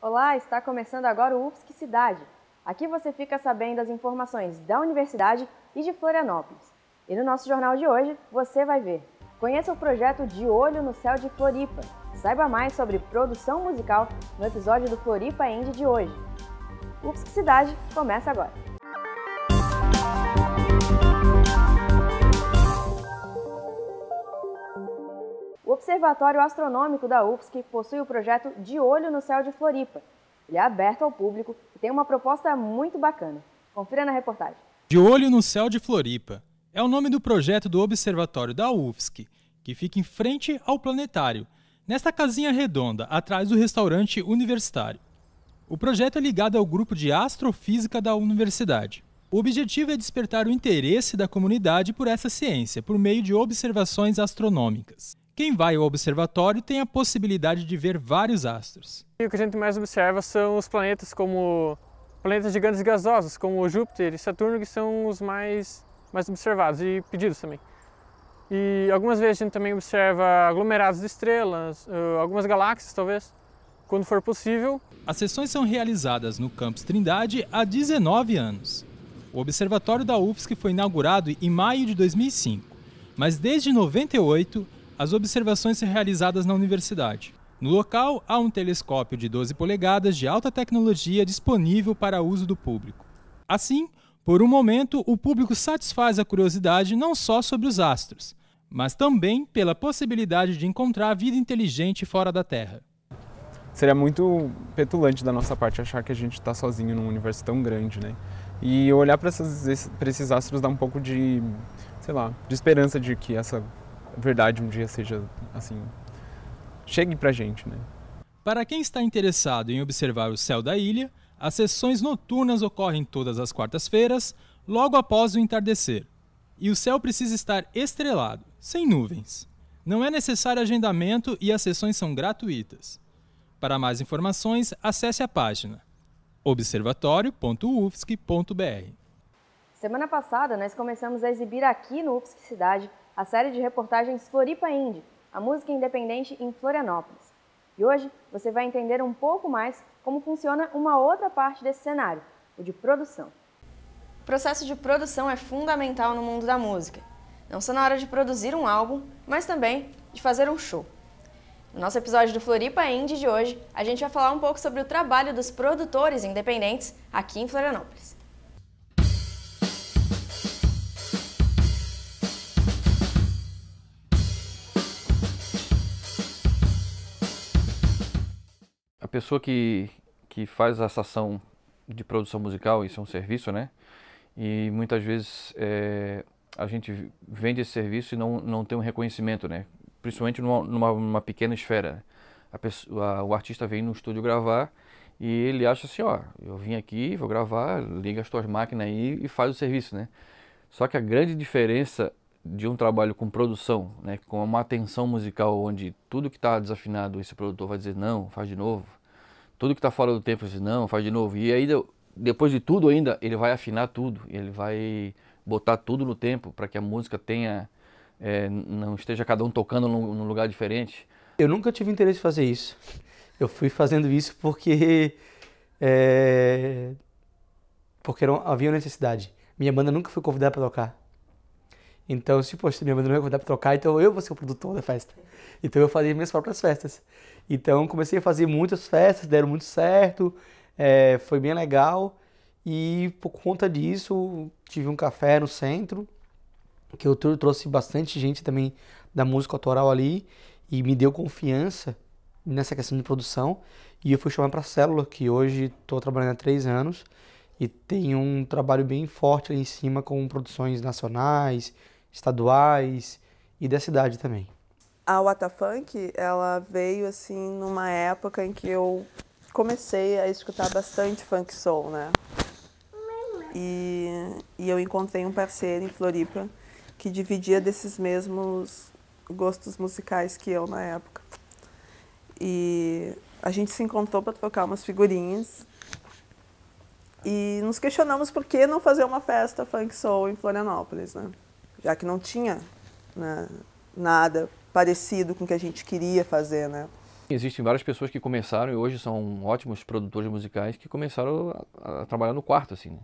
Olá, está começando agora o UFSC Cidade. Aqui você fica sabendo as informações da universidade e de Florianópolis. E no nosso jornal de hoje, você vai ver. Conheça o projeto De Olho no Céu de Floripa. Saiba mais sobre produção musical no episódio do Floripa End de hoje. UFSC Cidade começa agora. O Observatório Astronômico da UFSC possui o projeto De Olho no Céu de Floripa. Ele é aberto ao público e tem uma proposta muito bacana. Confira na reportagem. De Olho no Céu de Floripa é o nome do projeto do Observatório da UFSC, que fica em frente ao planetário, nesta casinha redonda, atrás do restaurante universitário. O projeto é ligado ao grupo de astrofísica da universidade. O objetivo é despertar o interesse da comunidade por essa ciência por meio de observações astronômicas. Quem vai ao observatório tem a possibilidade de ver vários astros. E o que a gente mais observa são os planetas como planetas gigantes gasosos, como Júpiter e Saturno, que são os mais, mais observados e pedidos também. E algumas vezes a gente também observa aglomerados de estrelas, algumas galáxias talvez, quando for possível. As sessões são realizadas no campus Trindade há 19 anos. O observatório da UFSC foi inaugurado em maio de 2005, mas desde 98 as observações realizadas na universidade. No local, há um telescópio de 12 polegadas de alta tecnologia disponível para uso do público. Assim, por um momento, o público satisfaz a curiosidade não só sobre os astros, mas também pela possibilidade de encontrar vida inteligente fora da Terra. Seria muito petulante da nossa parte achar que a gente está sozinho num universo tão grande, né? E olhar para esses, esses astros dá um pouco de, sei lá, de esperança de que essa verdade um dia seja assim chegue a gente, né? Para quem está interessado em observar o céu da ilha, as sessões noturnas ocorrem todas as quartas-feiras, logo após o entardecer. E o céu precisa estar estrelado, sem nuvens. Não é necessário agendamento e as sessões são gratuitas. Para mais informações, acesse a página observatório.ufsc.br. Semana passada, nós começamos a exibir aqui no UFSC Cidade a série de reportagens Floripa Indie, a música independente em Florianópolis. E hoje você vai entender um pouco mais como funciona uma outra parte desse cenário, o de produção. O processo de produção é fundamental no mundo da música, não só na hora de produzir um álbum, mas também de fazer um show. No nosso episódio do Floripa Indie de hoje, a gente vai falar um pouco sobre o trabalho dos produtores independentes aqui em Florianópolis. a pessoa que, que faz essa ação de produção musical, isso é um serviço, né? E muitas vezes é, a gente vende esse serviço e não, não tem um reconhecimento, né? Principalmente numa, numa, numa pequena esfera. Né? A pessoa, a, o artista vem no estúdio gravar e ele acha assim, ó, eu vim aqui, vou gravar, liga as tuas máquinas aí e faz o serviço, né? Só que a grande diferença de um trabalho com produção, né, com uma atenção musical onde tudo que está desafinado esse produtor vai dizer não, faz de novo, tudo que está fora do tempo, diz não, faz de novo. E aí, depois de tudo ainda, ele vai afinar tudo, ele vai botar tudo no tempo para que a música tenha, é, não esteja cada um tocando num, num, lugar diferente. Eu nunca tive interesse em fazer isso. Eu fui fazendo isso porque é, porque havia necessidade. Minha banda nunca foi convidada para tocar. Então, tipo, poxa, assim, minha mãe não ia convidar pra trocar, então eu vou ser o produtor da festa. Então eu fazia minhas próprias festas. Então comecei a fazer muitas festas, deram muito certo, é, foi bem legal. E por conta disso, tive um café no centro, que eu trouxe bastante gente também da música autoral ali, e me deu confiança nessa questão de produção. E eu fui chamar para a Célula, que hoje estou trabalhando há três anos, e tem um trabalho bem forte ali em cima com produções nacionais, estaduais e da cidade também. A Watafunk, ela veio assim numa época em que eu comecei a escutar bastante funk soul, né? E, e eu encontrei um parceiro em Floripa que dividia desses mesmos gostos musicais que eu na época. E a gente se encontrou para trocar umas figurinhas e nos questionamos por que não fazer uma festa funk soul em Florianópolis, né? já que não tinha né, nada parecido com o que a gente queria fazer, né? Existem várias pessoas que começaram e hoje são ótimos produtores musicais que começaram a, a trabalhar no quarto, assim. Né?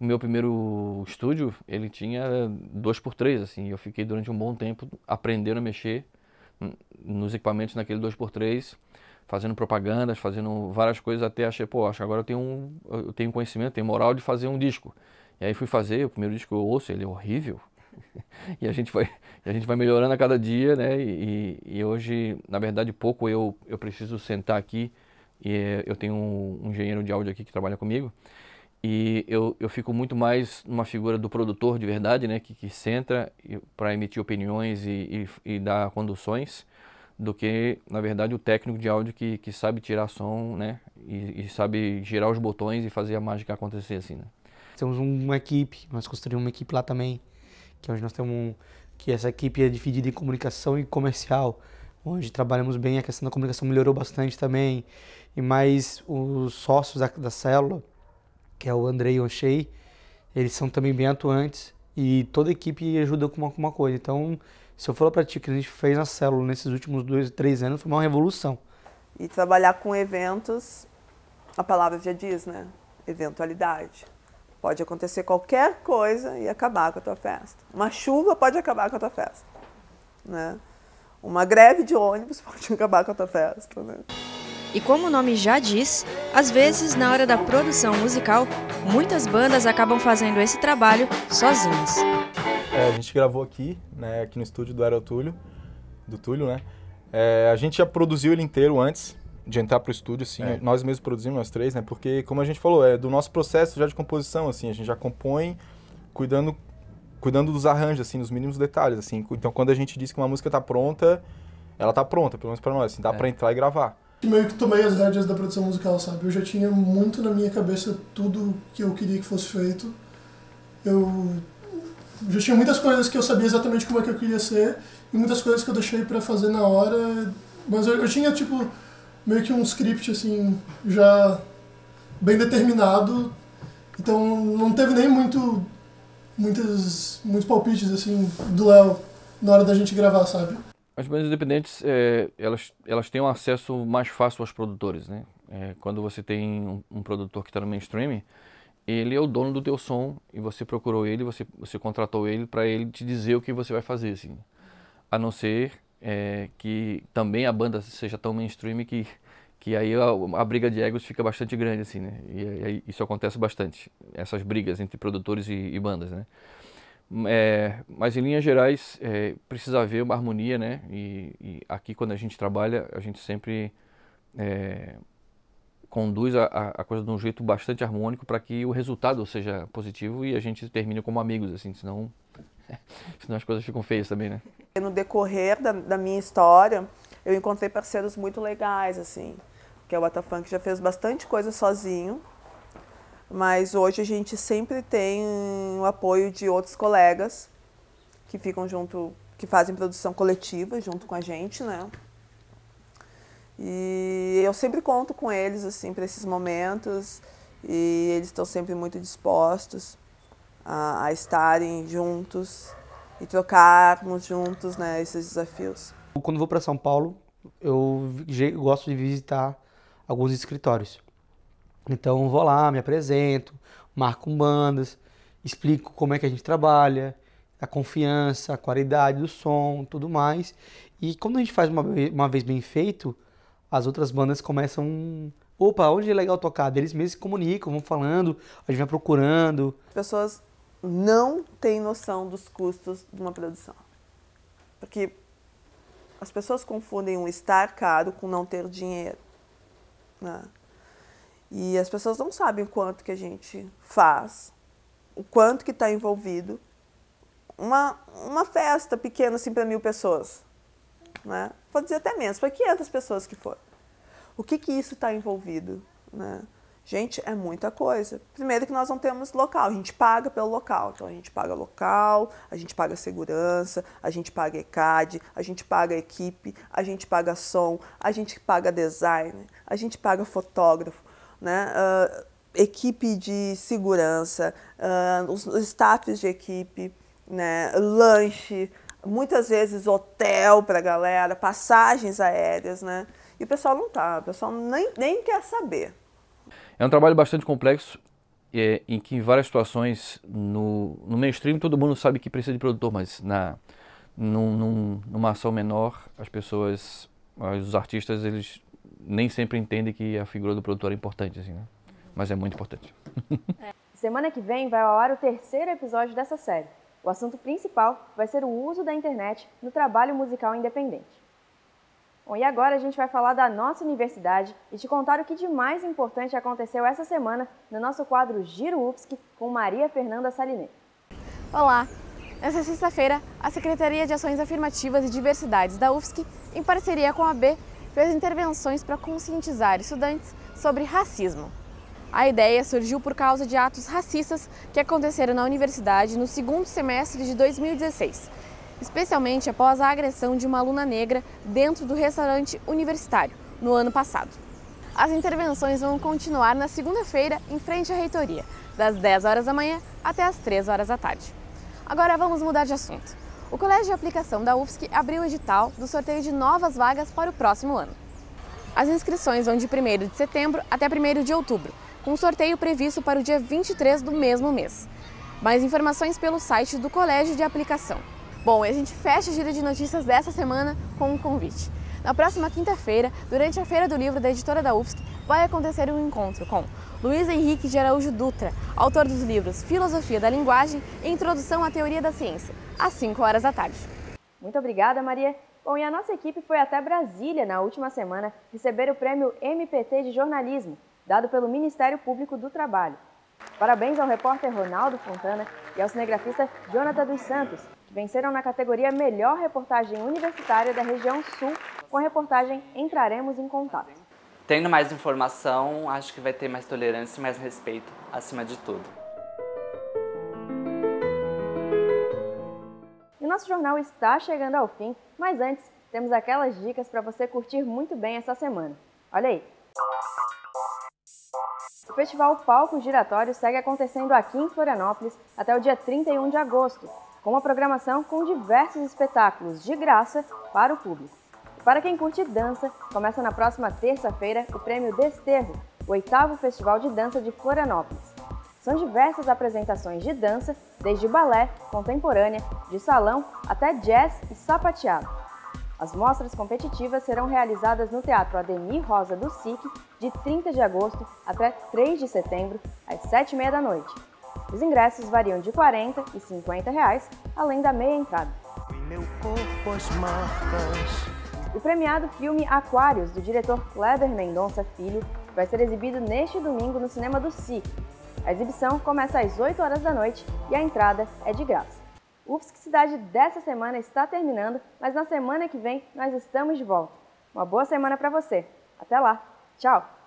O meu primeiro estúdio, ele tinha dois por três, assim. Eu fiquei durante um bom tempo aprendendo a mexer nos equipamentos naquele 2x3, fazendo propagandas, fazendo várias coisas até achei, pô, acho que agora eu tenho, um, eu tenho conhecimento, tenho moral de fazer um disco. E aí fui fazer, o primeiro disco que eu ouço, ele é horrível. e a gente vai a gente vai melhorando a cada dia, né? E, e hoje, na verdade, pouco eu eu preciso sentar aqui e eh, eu tenho um, um engenheiro de áudio aqui que trabalha comigo e eu, eu fico muito mais numa figura do produtor de verdade, né? Que, que senta para emitir opiniões e, e, e, dar conduções do que, na verdade, o técnico de áudio que, que sabe tirar som, né? E, e sabe girar os botões e fazer a mágica acontecer assim, né? Temos uma equipe, nós construímos uma equipe lá também que hoje nós temos um, que essa equipe é dividida em comunicação e comercial, onde trabalhamos bem, a questão da comunicação melhorou bastante também, e mais os sócios da, da célula, que é o Andrei e o eles são também bem atuantes e toda a equipe ajuda com alguma coisa. Então, se eu falar para ti que a gente fez na célula nesses últimos dois, três anos, foi uma revolução. E trabalhar com eventos, a palavra já diz, né? Eventualidade. Pode acontecer qualquer coisa e acabar com a tua festa. Uma chuva pode acabar com a tua festa, né? Uma greve de ônibus pode acabar com a tua festa, né? E como o nome já diz, às vezes na hora da produção musical, muitas bandas acabam fazendo esse trabalho sozinhas. É, a gente gravou aqui, né, aqui no estúdio do Aerotúlio, do Túlio, né? É, a gente já produziu ele inteiro antes, de entrar pro estúdio, assim, é. nós mesmos produzimos nós três, né? Porque, como a gente falou, é do nosso processo já de composição, assim, a gente já compõe cuidando, cuidando dos arranjos, assim, dos mínimos detalhes, assim. Então, quando a gente diz que uma música tá pronta, ela tá pronta, pelo menos para nós, assim, dá é. para entrar e gravar. Meio que tomei as rédeas da produção musical, sabe? Eu já tinha muito na minha cabeça tudo que eu queria que fosse feito. Eu já tinha muitas coisas que eu sabia exatamente como é que eu queria ser e muitas coisas que eu deixei para fazer na hora, mas eu, eu tinha tipo meio que um script assim já bem determinado. Então não teve nem muito muitas muitos palpites assim do Léo na hora da gente gravar, sabe? As bandas independentes, é, elas, elas têm um acesso mais fácil aos produtores, né? É, quando você tem um, um produtor que está no mainstream, ele é o dono do teu som e você procurou ele, você, você contratou ele para ele te dizer o que você vai fazer, assim. A não ser é, que também a banda seja tão mainstream que, que aí a, a briga de egos fica bastante grande, assim, né? E, e isso acontece bastante, essas brigas entre produtores e, e bandas, né? É, mas em linhas gerais, é, precisa haver uma harmonia, né? E, e, aqui quando a gente trabalha, a gente sempre é, conduz a, a, coisa de um jeito bastante harmônico para que o resultado seja positivo e a gente termine como amigos, assim, senão, senão as coisas ficam feias também, né? No decorrer da, da minha história, eu encontrei parceiros muito legais, assim, que é o Atafunk já fez bastante coisa sozinho, mas hoje a gente sempre tem o apoio de outros colegas que ficam junto, que fazem produção coletiva junto com a gente, né? E eu sempre conto com eles assim para esses momentos e eles estão sempre muito dispostos a, a estarem juntos e trocarmos juntos né, esses desafios. Quando vou para São Paulo, eu gosto de visitar alguns escritórios. Então vou lá, me apresento, marco bandas, explico como é que a gente trabalha, a confiança, a qualidade do som, tudo mais. E quando a gente faz uma, uma vez bem feito, as outras bandas começam opa, onde é legal tocar? Eles mesmos se comunicam, vão falando, a gente vai procurando. As pessoas não tem noção dos custos de uma produção. Porque as pessoas confundem o estar caro com não ter dinheiro. Né? E as pessoas não sabem o quanto que a gente faz, o quanto que está envolvido. Uma, uma festa pequena, assim, para mil pessoas. Né? Pode dizer até menos, para 500 pessoas que for. O que, que isso está envolvido? Né? Gente, é muita coisa. Primeiro que nós não temos local, a gente paga pelo local. Então a gente paga local, a gente paga segurança, a gente paga ECAD, a gente paga equipe, a gente paga som, a gente paga designer a gente paga fotógrafo, né? Uh, equipe de segurança, uh, os, staffs de equipe, né? lanche, muitas vezes hotel para galera, passagens aéreas, né? E o pessoal não tá, o pessoal nem, nem quer saber. É um trabalho bastante complexo, é, em que em várias situações no, no mainstream todo mundo sabe que precisa de produtor, mas na, num, num, numa ação menor as pessoas, os artistas, eles nem sempre entendem que a figura do produtor é importante, assim, né? mas é muito importante. É. Semana que vem vai ao ar o terceiro episódio dessa série. O assunto principal vai ser o uso da internet no trabalho musical independente. Bom, e agora a gente vai falar da nossa universidade e te contar o que de mais importante aconteceu essa semana no nosso quadro Giro UFSC com Maria Fernanda Saliné. Olá! Nessa sexta-feira, a Secretaria de Ações Afirmativas e Diversidades da UFSC, em parceria com a B, fez intervenções para conscientizar estudantes sobre racismo. A ideia surgiu por causa de atos racistas que aconteceram na universidade no segundo semestre de 2016 especialmente após a agressão de uma aluna negra dentro do restaurante universitário no ano passado. As intervenções vão continuar na segunda-feira em frente à reitoria, das 10 horas da manhã até as 3 horas da tarde. Agora vamos mudar de assunto. O Colégio de Aplicação da UFSC abriu o edital do sorteio de novas vagas para o próximo ano. As inscrições vão de 1 de setembro até 1 de outubro, com sorteio previsto para o dia 23 do mesmo mês. Mais informações pelo site do Colégio de Aplicação. Bom, e a gente fecha a gira de notícias dessa semana com um convite. Na próxima quinta-feira, durante a Feira do Livro da editora da UFSC, vai acontecer um encontro com Luiz Henrique de Araújo Dutra, autor dos livros Filosofia da Linguagem e Introdução à Teoria da Ciência, às 5 horas da tarde. Muito obrigada, Maria. Bom, e a nossa equipe foi até Brasília na última semana receber o prêmio MPT de Jornalismo, dado pelo Ministério Público do Trabalho. Parabéns ao repórter Ronaldo Fontana e ao cinegrafista Jonathan dos Santos, que venceram na categoria Melhor Reportagem Universitária da Região Sul com a reportagem Entraremos em Contato. Tendo mais informação, acho que vai ter mais tolerância e mais respeito, acima de tudo. E o nosso jornal está chegando ao fim, mas antes, temos aquelas dicas para você curtir muito bem essa semana. Olha aí! Festival Palco Giratório segue acontecendo aqui em Florianópolis até o dia 31 de agosto, com uma programação com diversos espetáculos de graça para o público. para quem curte dança, começa na próxima terça-feira o Prêmio Desterro, o oitavo Festival de Dança de Florianópolis. São diversas apresentações de dança, desde balé, contemporânea, de salão até jazz e sapateado. As mostras competitivas serão realizadas no Teatro Ademir Rosa do SIC de 30 de agosto até 3 de setembro, às 7h30 da noite. Os ingressos variam de 40 e 50 reais, além da meia entrada. O premiado filme Aquários, do diretor Kleber Mendonça Filho, vai ser exibido neste domingo no cinema do SIC. A exibição começa às 8 horas da noite e a entrada é de graça. O Cidade dessa semana está terminando, mas na semana que vem nós estamos de volta. Uma boa semana para você. Até lá. Tchau.